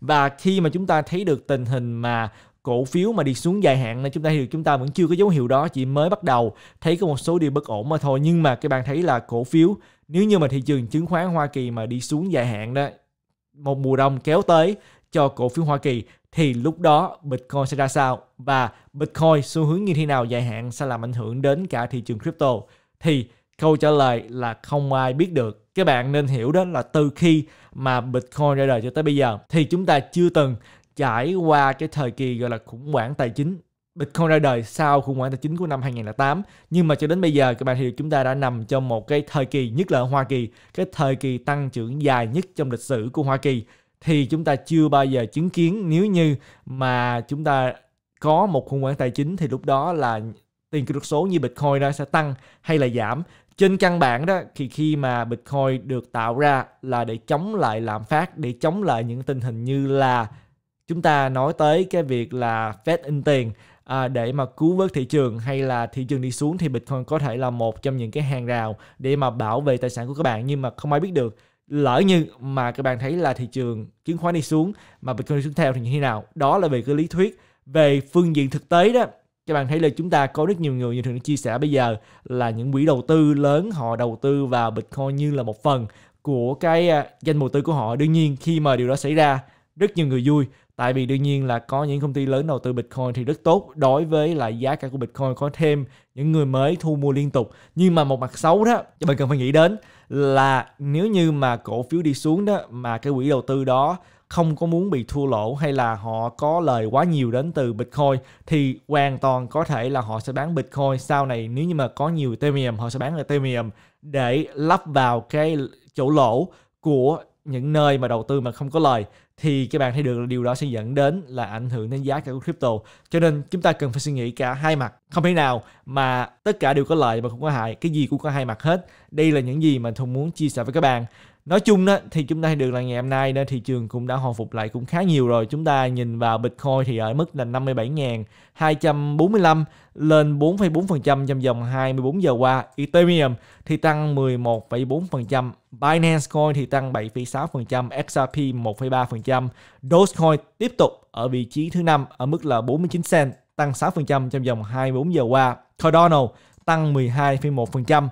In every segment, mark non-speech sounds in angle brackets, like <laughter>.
và khi mà chúng ta thấy được tình hình mà cổ phiếu mà đi xuống dài hạn nên chúng ta thì chúng ta vẫn chưa có dấu hiệu đó chỉ mới bắt đầu thấy có một số điều bất ổn mà thôi nhưng mà các bạn thấy là cổ phiếu nếu như mà thị trường chứng khoán Hoa Kỳ mà đi xuống dài hạn đó một mùa đông kéo tới cho cổ phiếu Hoa Kỳ thì lúc đó Bitcoin sẽ ra sao và Bitcoin xu hướng như thế nào dài hạn sẽ làm ảnh hưởng đến cả thị trường crypto thì câu trả lời là không ai biết được các bạn nên hiểu đó là từ khi mà Bitcoin ra đời cho tới bây giờ thì chúng ta chưa từng trải qua cái thời kỳ gọi là khủng hoảng tài chính Bitcoin ra đời sau khủng hoảng tài chính của năm 2008 nhưng mà cho đến bây giờ các bạn hiểu chúng ta đã nằm trong một cái thời kỳ nhất là ở Hoa Kỳ cái thời kỳ tăng trưởng dài nhất trong lịch sử của Hoa Kỳ thì chúng ta chưa bao giờ chứng kiến nếu như mà chúng ta có một khủng hoảng tài chính thì lúc đó là tiền kỹ thuật số như Bitcoin đó sẽ tăng hay là giảm trên căn bản đó thì khi mà Bitcoin được tạo ra là để chống lại lạm phát, để chống lại những tình hình như là chúng ta nói tới cái việc là Fed in tiền à, để mà cứu vớt thị trường hay là thị trường đi xuống thì Bitcoin có thể là một trong những cái hàng rào để mà bảo vệ tài sản của các bạn nhưng mà không ai biết được lỡ như mà các bạn thấy là thị trường chứng khoán đi xuống mà Bitcoin đi xuống theo thì như thế nào đó là về cái lý thuyết về phương diện thực tế đó các bạn thấy là chúng ta có rất nhiều người như thường chia sẻ bây giờ là những quỹ đầu tư lớn họ đầu tư vào bitcoin như là một phần của cái à, danh mục tư của họ đương nhiên khi mà điều đó xảy ra rất nhiều người vui tại vì đương nhiên là có những công ty lớn đầu tư bitcoin thì rất tốt đối với lại giá cả của bitcoin có thêm những người mới thu mua liên tục nhưng mà một mặt xấu đó các bạn cần phải nghĩ đến là nếu như mà cổ phiếu đi xuống đó mà cái quỹ đầu tư đó không có muốn bị thua lỗ hay là họ có lời quá nhiều đến từ Bitcoin thì hoàn toàn có thể là họ sẽ bán Bitcoin sau này nếu như mà có nhiều Ethereum họ sẽ bán Ethereum để lắp vào cái chỗ lỗ của những nơi mà đầu tư mà không có lời thì các bạn thấy được là điều đó sẽ dẫn đến là ảnh hưởng đến giá cả của crypto. Cho nên chúng ta cần phải suy nghĩ cả hai mặt. Không thể nào mà tất cả đều có lợi mà không có hại, cái gì cũng có hai mặt hết. Đây là những gì mà Thùng muốn chia sẻ với các bạn nói chung đó thì chúng ta thấy được là ngày hôm nay đó thị trường cũng đã hồi phục lại cũng khá nhiều rồi chúng ta nhìn vào Bitcoin thì ở mức là 57.245 lên 4,4% trong vòng 24 giờ qua Ethereum thì tăng 11,4% Binance Coin thì tăng 7,6% XRP 1,3% Dogecoin tiếp tục ở vị trí thứ năm ở mức là 49 cent tăng 6% trong vòng 24 giờ qua Cardano tăng 12,1%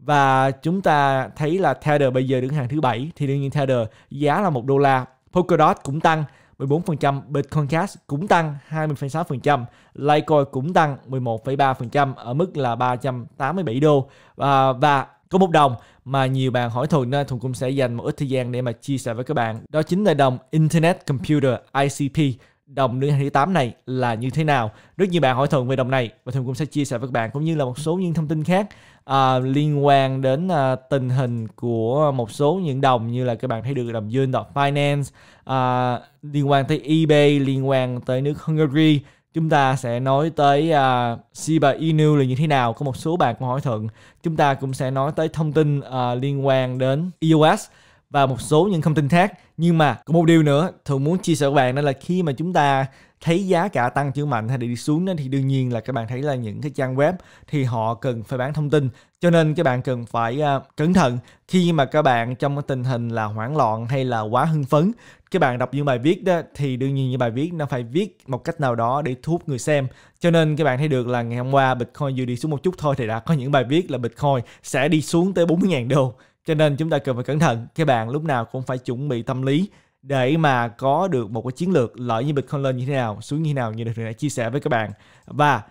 và chúng ta thấy là Tether bây giờ đứng hàng thứ bảy thì đương nhiên Tether giá là một đô la Polkadot cũng tăng 14%, Bitcoin Cash cũng tăng 20,6%, Litecoin cũng tăng 11,3% ở mức là 387 đô và, và có một đồng mà nhiều bạn hỏi Thuận nên Thuận cũng sẽ dành một ít thời gian để mà chia sẻ với các bạn. Đó chính là đồng Internet Computer ICP đồng nữ thứ 8 này là như thế nào. Rất nhiều bạn hỏi thường về đồng này và thường cũng sẽ chia sẻ với các bạn cũng như là một số những thông tin khác uh, liên quan đến uh, tình hình của một số những đồng như là các bạn thấy được đồng dương đồng finance uh, liên quan tới eBay, liên quan tới nước Hungary. Chúng ta sẽ nói tới uh, Shiba Inu là như thế nào. Có một số bạn cũng hỏi Thuận. Chúng ta cũng sẽ nói tới thông tin uh, liên quan đến iOS và một số những thông tin khác nhưng mà có một điều nữa thường muốn chia sẻ với bạn đó là khi mà chúng ta thấy giá cả tăng trưởng mạnh hay đi xuống đó, thì đương nhiên là các bạn thấy là những cái trang web thì họ cần phải bán thông tin cho nên các bạn cần phải uh, cẩn thận khi mà các bạn trong cái tình hình là hoảng loạn hay là quá hưng phấn các bạn đọc những bài viết đó thì đương nhiên những bài viết nó phải viết một cách nào đó để thu hút người xem cho nên các bạn thấy được là ngày hôm qua Bitcoin vừa đi xuống một chút thôi thì đã có những bài viết là Bitcoin sẽ đi xuống tới 40.000 đô cho nên chúng ta cần phải cẩn thận các bạn lúc nào cũng phải chuẩn bị tâm lý để mà có được một cái chiến lược lợi như Bitcoin lên như thế nào xuống như thế nào như được đã chia sẻ với các bạn và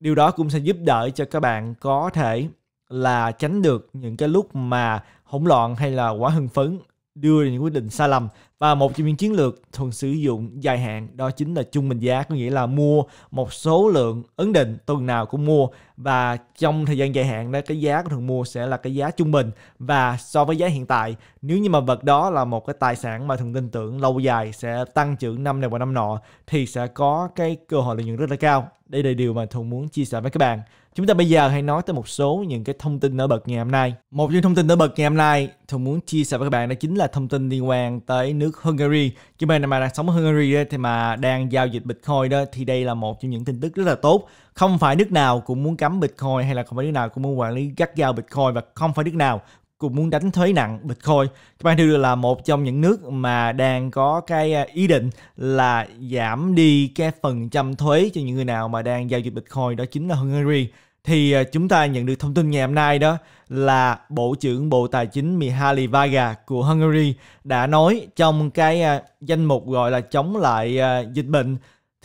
điều đó cũng sẽ giúp đỡ cho các bạn có thể là tránh được những cái lúc mà hỗn loạn hay là quá hưng phấn đưa ra những quyết định sai lầm và một trong những chiến lược thường sử dụng dài hạn đó chính là trung bình giá có nghĩa là mua một số lượng ấn định tuần nào cũng mua và trong thời gian dài hạn đó cái giá thường mua sẽ là cái giá trung bình và so với giá hiện tại nếu như mà vật đó là một cái tài sản mà thường tin tưởng lâu dài sẽ tăng trưởng năm này và năm nọ thì sẽ có cái cơ hội lợi nhuận rất là cao đây là điều mà thường muốn chia sẻ với các bạn Chúng ta bây giờ hãy nói tới một số những cái thông tin nổi bật ngày hôm nay. Một trong thông tin nổi bật ngày hôm nay tôi muốn chia sẻ với các bạn đó chính là thông tin liên quan tới nước Hungary. Chứ bạn mà đang sống ở Hungary đó, thì mà đang giao dịch Bitcoin đó thì đây là một trong những tin tức rất là tốt. Không phải nước nào cũng muốn cấm Bitcoin hay là không phải nước nào cũng muốn quản lý gắt giao Bitcoin và không phải nước nào cũng muốn đánh thuế nặng Bitcoin. Japan Hill là một trong những nước mà đang có cái à, ý định là giảm đi cái phần trăm thuế cho những người nào mà đang giao dịch Bitcoin đó chính là Hungary thì à, chúng ta nhận được thông tin ngày hôm nay đó là Bộ trưởng Bộ Tài chính Mihaly Vaga của Hungary đã nói trong cái à, danh mục gọi là chống lại à, dịch bệnh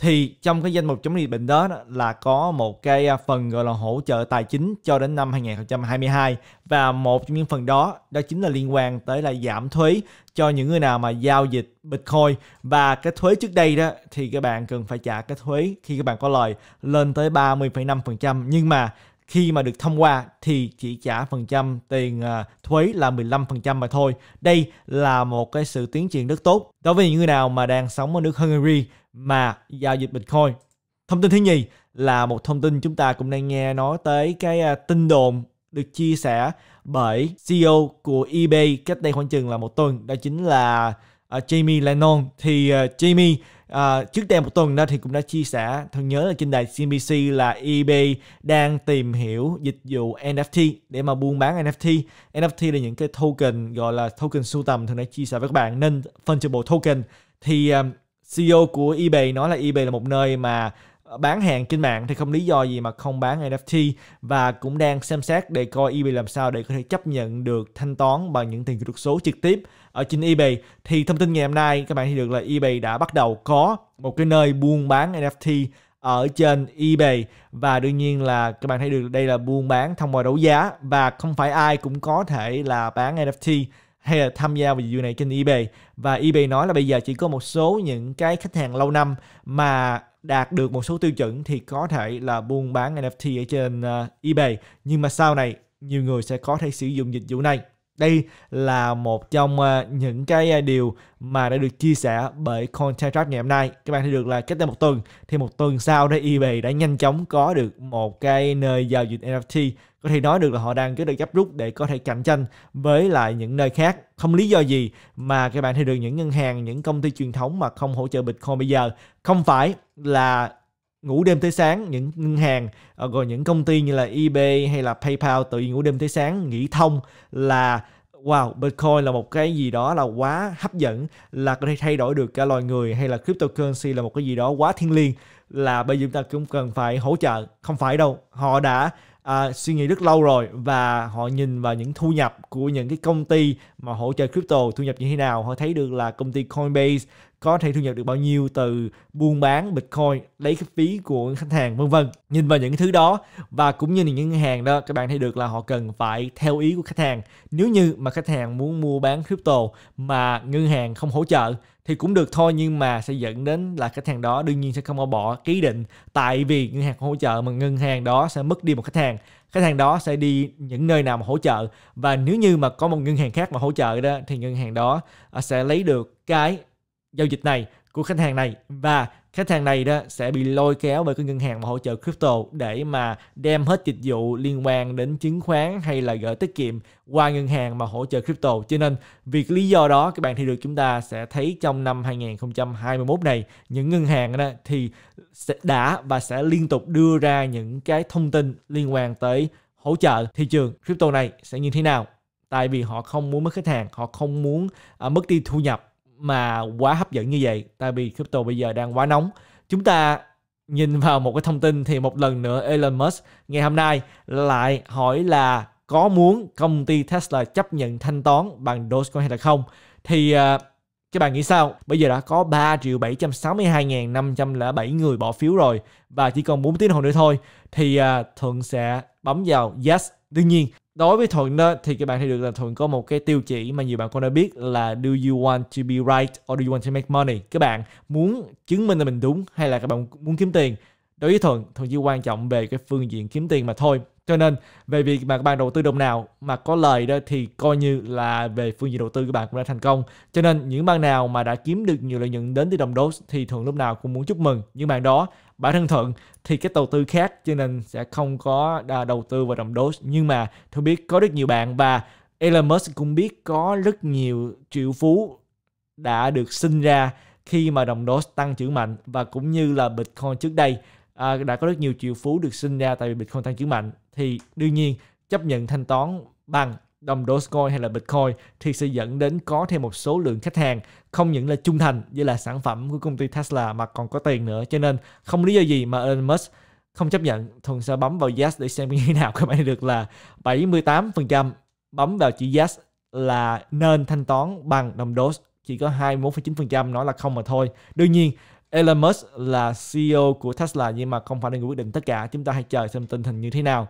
thì trong cái danh mục chống dịch bệnh đó là có một cái à, phần gọi là hỗ trợ tài chính cho đến năm 2022 và một trong những phần đó đó chính là liên quan tới là giảm thuế cho những người nào mà giao dịch Bitcoin và cái thuế trước đây đó thì các bạn cần phải trả cái thuế khi các bạn có lời lên tới 30,5% nhưng mà khi mà được thông qua thì chỉ trả phần trăm tiền à, thuế là 15% mà thôi. Đây là một cái sự tiến triển rất tốt đối với những người nào mà đang sống ở nước Hungary mà giao dịch Bitcoin. Thông tin thứ nhì là một thông tin chúng ta cũng đang nghe nói tới cái à, tin đồn được chia sẻ bởi CEO của eBay cách đây khoảng chừng là một tuần đó chính là à, Jamie Lennon thì Jamie à, trước đây một tuần đó thì cũng đã chia sẻ thân nhớ là trên đài CNBC là eBay đang tìm hiểu dịch vụ NFT để mà buôn bán NFT NFT là những cái token gọi là token sưu tầm thường đã chia sẻ với các bạn nên fungible token thì um, ờ, CEO của eBay nói là eBay là một nơi mà bán hàng trên mạng thì không lý do gì mà không bán NFT và cũng đang xem xét để coi eBay làm sao để có thể chấp nhận được thanh toán bằng những tiền kỹ thuật số trực tiếp ở trên eBay thì thông tin ngày hôm nay các bạn thấy được là eBay đã bắt đầu có một cái nơi buôn bán NFT ở trên eBay và đương nhiên là các bạn thấy được đây là buôn bán thông qua đấu giá và không phải ai cũng có thể là bán NFT hay là tham gia vào dịch vụ này trên eBay và eBay nói là bây giờ chỉ có một số những cái khách hàng lâu năm mà đạt được một số tiêu chuẩn thì có thể là buôn bán NFT ở trên uh, eBay nhưng mà sau này nhiều người sẽ có thể sử dụng dịch vụ này đây là một trong ờ, những cái ờ, điều mà đã được chia sẻ bởi Contract ngày hôm nay. Các bạn thấy được là cách đây một tuần thì một tuần sau đó eBay đã nhanh chóng có được một cái nơi giao dịch NFT có thể nói được là họ đang rất được gấp rút để có thể cạnh tranh với lại những nơi khác không lý do gì mà các bạn thấy được những ngân hàng những công ty truyền thống mà không hỗ trợ bitcoin bây giờ không phải là ngủ đêm tới sáng những ngân hàng rồi ờ, những công ty như là eBay hay là PayPal tự ngủ đêm tới sáng nghĩ thông là wow Bitcoin là một cái gì đó là quá hấp dẫn là có thể thay đổi được cả loài người hay là cryptocurrency là một cái gì đó quá thiên liêng là bây giờ chúng ta cũng cần phải hỗ trợ không phải đâu họ đã à, suy nghĩ rất lâu rồi và họ nhìn vào những thu nhập của những cái công ty mà hỗ trợ crypto thu nhập như thế nào họ thấy được là công ty Coinbase có thể thu nhập được bao nhiêu từ buôn bán Bitcoin lấy cái phí của khách hàng vân vân nhìn vào những thứ đó và cũng như những ngân hàng đó các bạn thấy được là họ cần phải theo ý của khách hàng nếu như mà khách hàng muốn mua bán crypto mà ngân hàng không hỗ trợ thì cũng được thôi nhưng mà sẽ dẫn đến là khách hàng đó đương nhiên sẽ không có bỏ ký định tại vì ngân hàng hỗ trợ mà ngân hàng đó sẽ mất đi một khách hàng khách hàng đó sẽ đi những nơi nào mà hỗ trợ và nếu như mà có một ngân hàng khác mà hỗ trợ đó thì ngân hàng đó ờ, sẽ lấy được cái giao dịch này của khách hàng này và khách hàng này đó sẽ bị lôi kéo bởi cái ngân hàng mà hỗ trợ crypto để mà đem hết dịch vụ liên quan đến chứng khoán hay là gửi tiết kiệm qua ngân hàng mà hỗ trợ crypto. Cho nên vì lý do đó các bạn thì được chúng ta sẽ thấy trong năm 2021 này những ngân hàng đó thì sẽ đã và sẽ liên tục đưa ra những cái thông tin liên quan tới hỗ trợ thị trường crypto này sẽ như thế nào tại vì họ không muốn mất khách hàng họ không muốn à, mất đi thu nhập mà quá hấp dẫn như vậy tại vì crypto bây giờ đang quá nóng chúng ta nhìn vào một cái thông tin thì một lần nữa Elon Musk ngày hôm nay lại hỏi là có muốn công ty Tesla chấp nhận thanh toán bằng Dogecoin hay là không thì uh, các bạn nghĩ sao? Bây giờ đã có 3 triệu 762.507 người bỏ phiếu rồi và chỉ còn 4 tiếng hồi nữa thôi thì uh, Thuận sẽ bấm vào yes. Đương nhiên đối với thuận đó thì các bạn thấy được là thuận có một cái tiêu chỉ mà nhiều bạn cũng đã biết là do you want to be right or do you want to make money các bạn muốn chứng minh là mình đúng hay là các bạn muốn kiếm tiền đối với thuận thuận chỉ quan trọng về cái phương diện kiếm tiền mà thôi cho nên về việc mà các bạn đầu tư đồng nào mà có lời đó thì coi như là về phương diện đầu tư các bạn cũng đã thành công cho nên những bạn nào mà đã kiếm được nhiều lợi nhuận đến từ đồng đô thì thường lúc nào cũng muốn chúc mừng những bạn đó bản thân thuận thì cái đầu tư khác cho nên sẽ không có à, đầu tư vào đồng đô nhưng mà tôi biết có rất nhiều bạn và Elon Musk cũng biết có rất nhiều triệu phú đã được sinh ra khi mà đồng đô tăng trưởng mạnh và cũng như là Bitcoin trước đây à, đã có rất nhiều triệu phú được sinh ra tại vì Bitcoin tăng trưởng mạnh thì đương nhiên chấp nhận thanh toán bằng đồng Dogecoin hay là Bitcoin thì sẽ dẫn đến có thêm một số lượng khách hàng không những là trung thành với là sản phẩm của công ty Tesla mà còn có tiền nữa cho nên không lý do gì mà Elon Musk không chấp nhận Thuần sẽ bấm vào yes để xem như <laughs> thế nào các bạn được là 78% bấm vào chữ yes là nên thanh toán bằng đồng Doge chỉ có 21,9% nói là không mà thôi. Đương nhiên Elon Musk là CEO của Tesla nhưng mà không phải là người quyết định tất cả. Chúng ta hãy chờ xem tình hình như thế nào.